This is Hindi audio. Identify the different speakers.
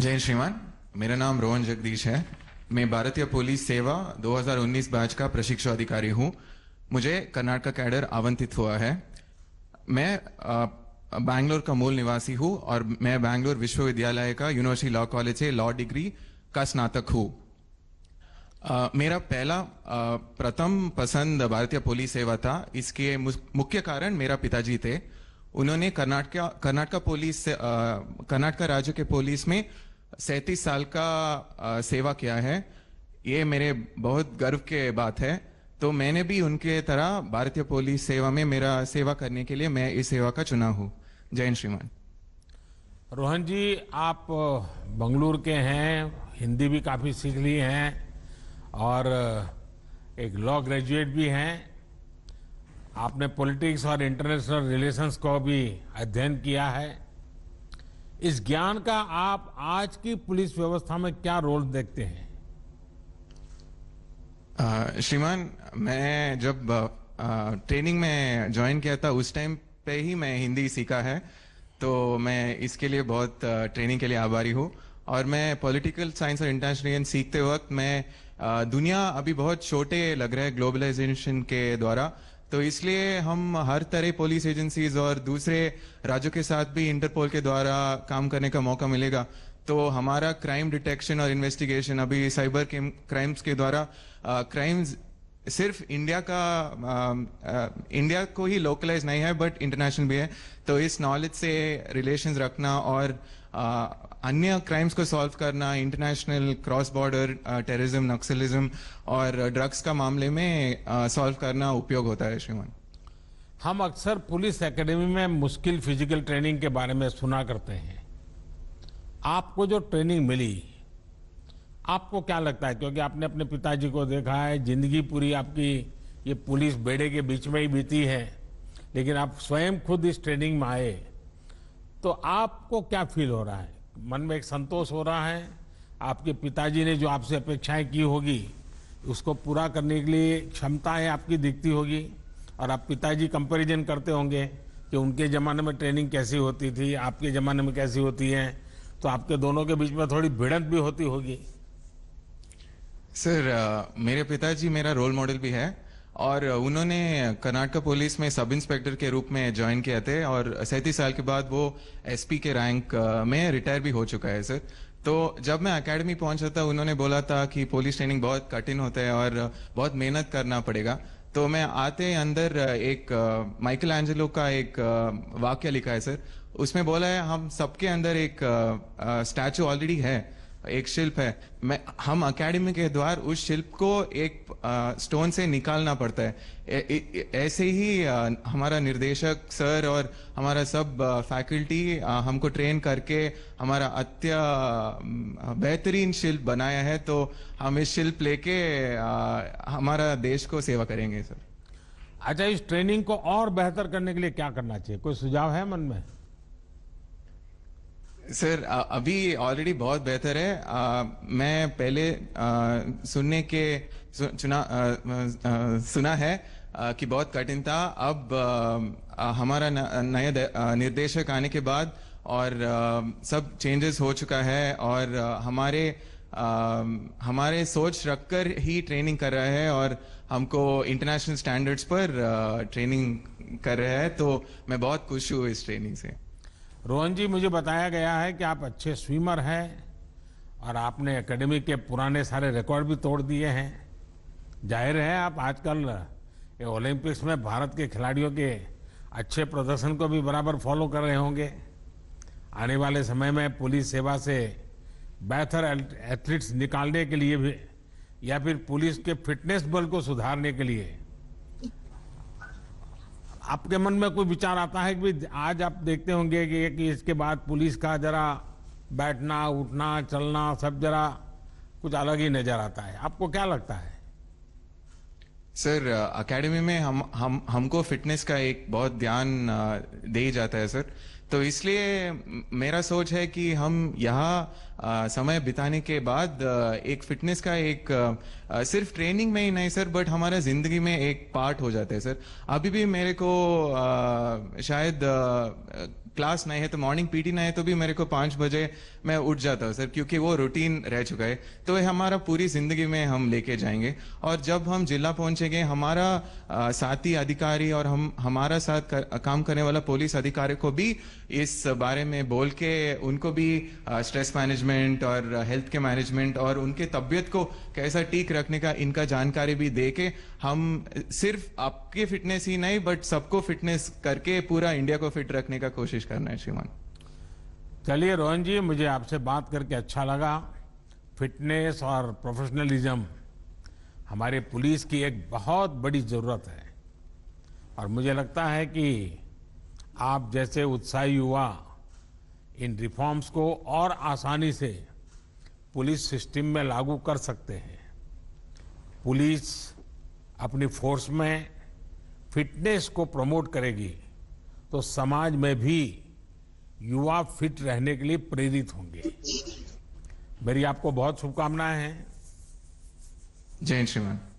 Speaker 1: जय श्रीमान मेरा नाम रोहन जगदीश है मैं भारतीय पुलिस सेवा 2019 बैच का प्रशिक्षु अधिकारी हूँ मुझे कर्नाटक कैडर आवंटित हुआ है मैं बैंगलोर का मूल निवासी हूँ और मैं बैंगलोर विश्वविद्यालय का यूनिवर्सिटी लॉ कॉलेज से लॉ डिग्री का स्नातक हूँ मेरा पहला प्रथम पसंद भारतीय पुलिस सेवा था इसके मुख्य कारण मेरा पिताजी थे उन्होंने कर्नाटका कर्नाटका पुलिस कर्नाटका राज्य के पुलिस में सैंतीस साल का सेवा किया है ये मेरे बहुत गर्व के बात है तो मैंने भी उनके तरह भारतीय पुलिस सेवा में मेरा सेवा करने के लिए मैं इस सेवा का चुना हूँ जय श्रीमान
Speaker 2: रोहन जी आप बंगलूर के हैं हिंदी भी काफ़ी सीख ली हैं और एक लॉ ग्रेजुएट भी हैं आपने पॉलिटिक्स और इंटरनेशनल रिलेशंस को भी अध्ययन किया है इस ज्ञान का आप आज की पुलिस व्यवस्था में क्या रोल देखते हैं
Speaker 1: श्रीमान मैं जब आ, ट्रेनिंग में ज्वाइन किया था उस टाइम पे ही मैं हिंदी सीखा है तो मैं इसके लिए बहुत आ, ट्रेनिंग के लिए आभारी हूँ और मैं पॉलिटिकल साइंस और इंटरनेशनल सीखते वक्त मैं आ, दुनिया अभी बहुत छोटे लग रहे हैं ग्लोबलाइजेशन के द्वारा तो इसलिए हम हर तरह पुलिस एजेंसीज और दूसरे राज्यों के साथ भी इंटरपोल के द्वारा काम करने का मौका मिलेगा तो हमारा क्राइम डिटेक्शन और इन्वेस्टिगेशन अभी साइबर क्राइम्स के द्वारा क्राइम्स सिर्फ इंडिया का आ, आ, इंडिया को ही लोकलाइज नहीं है बट इंटरनेशनल भी है तो इस नॉलेज से रिलेशंस रखना और आ, uh, अन्य क्राइम्स को सॉल्व करना international cross border terrorism naxalism और ड्रग्स का मामले में सॉल्व uh, करना उपयोग होता है श्रीमान
Speaker 2: हम अक्सर पुलिस एकेडमी में मुश्किल फिजिकल ट्रेनिंग के बारे में सुना करते हैं आपको जो ट्रेनिंग मिली आपको क्या लगता है क्योंकि आपने अपने पिताजी को देखा है जिंदगी पूरी आपकी ये पुलिस बेड़े के बीच में ही बीती है लेकिन आप स्वयं खुद इस ट्रेनिंग में आए तो आपको क्या फील हो रहा है मन में एक संतोष हो रहा है आपके पिताजी ने जो आपसे अपेक्षाएं की होगी उसको पूरा करने के लिए क्षमता है आपकी दिखती होगी और आप पिताजी कंपैरिजन करते होंगे कि उनके ज़माने में ट्रेनिंग कैसी होती थी आपके ज़माने में कैसी होती है तो आपके
Speaker 1: दोनों के बीच में थोड़ी भिड़ंत भी होती होगी सर uh, मेरे पिताजी मेरा रोल मॉडल भी है और uh, उन्होंने कर्नाटका पुलिस में सब इंस्पेक्टर के रूप में ज्वाइन किया थे और सैंतीस साल के बाद वो एसपी के रैंक uh, में रिटायर भी हो चुका है सर तो जब मैं अकेडमी पहुंचा था उन्होंने बोला था कि पुलिस ट्रेनिंग बहुत कठिन होता है और बहुत मेहनत करना पड़ेगा तो मैं आते अंदर एक माइकल एंजेलो का एक वाक्य लिखा है सर उसमें बोला है हम सबके अंदर एक स्टैचू ऑलरेडी है एक शिल्प है मैं हम अकेडमी के द्वार उस शिल्प को एक आ, स्टोन से निकालना पड़ता है ऐसे ही आ, हमारा निर्देशक सर और हमारा सब फैकल्टी हमको ट्रेन करके हमारा अत्य बेहतरीन शिल्प बनाया है तो हम इस शिल्प लेके आ, हमारा देश को सेवा करेंगे सर
Speaker 2: अच्छा इस ट्रेनिंग को और बेहतर करने के लिए क्या करना चाहिए कोई सुझाव है मन में
Speaker 1: सर अभी ऑलरेडी बहुत बेहतर है आ, मैं पहले आ, सुनने के सु, चुना आ, आ, सुना है आ, कि बहुत कठिन था अब आ, हमारा नया निर्देशक आने के बाद और आ, सब चेंजेस हो चुका है और आ, हमारे आ, हमारे सोच रखकर ही ट्रेनिंग कर रहा है और हमको इंटरनेशनल स्टैंडर्ड्स पर आ, ट्रेनिंग कर रहा है तो मैं बहुत खुश हूँ इस ट्रेनिंग से रोहन जी मुझे बताया गया है कि आप अच्छे स्विमर
Speaker 2: हैं और आपने एकेडमी के पुराने सारे रिकॉर्ड भी तोड़ दिए हैं जाहिर है आप आजकल ये ओलंपिक्स में भारत के खिलाड़ियों के अच्छे प्रदर्शन को भी बराबर फॉलो कर रहे होंगे आने वाले समय में पुलिस सेवा से बेहतर एथलीट्स निकालने के लिए भी या फिर पुलिस के फिटनेस बल को सुधारने के लिए आपके मन में कोई विचार आता है कि आज आप देखते होंगे कि, इसके बाद पुलिस का जरा बैठना उठना चलना सब जरा कुछ अलग ही नजर आता है आपको क्या लगता है
Speaker 1: सर एकेडमी में हम हम हमको फिटनेस का एक बहुत ध्यान दे जाता है सर तो इसलिए मेरा सोच है कि हम यहाँ समय बिताने के बाद एक फिटनेस का एक सिर्फ ट्रेनिंग में ही नहीं सर बट हमारा जिंदगी में एक पार्ट हो जाता है सर अभी भी मेरे को शायद क्लास नहीं है तो मॉर्निंग पीटी नहीं है तो भी मेरे को पाँच बजे मैं उठ जाता हूँ सर क्योंकि वो रूटीन रह चुका है तो ये हमारा पूरी जिंदगी में हम लेके जाएंगे और जब हम जिला पहुंचेंगे हमारा साथी अधिकारी और हम हमारा साथ कर, काम करने वाला पुलिस अधिकारी को भी इस बारे में बोल के उनको भी स्ट्रेस मैनेजमेंट मैनेजमेंट और हेल्थ uh, के मैनेजमेंट और उनके तबियत को कैसा ठीक रखने का इनका जानकारी भी दे के हम सिर्फ आपके फिटनेस ही नहीं बट सबको फिटनेस करके पूरा इंडिया को फिट रखने का कोशिश करना है श्रीमान चलिए रोहन जी मुझे आपसे बात
Speaker 2: करके अच्छा लगा फिटनेस और प्रोफेशनलिज्म हमारे पुलिस की एक बहुत बड़ी ज़रूरत है और मुझे लगता है कि आप जैसे उत्साही युवा इन रिफॉर्म्स को और आसानी से पुलिस सिस्टम में लागू कर सकते हैं पुलिस अपनी फोर्स में फिटनेस को प्रमोट करेगी तो समाज में भी युवा फिट रहने के लिए प्रेरित होंगे मेरी आपको बहुत शुभकामनाएं हैं
Speaker 1: जय श्रीमान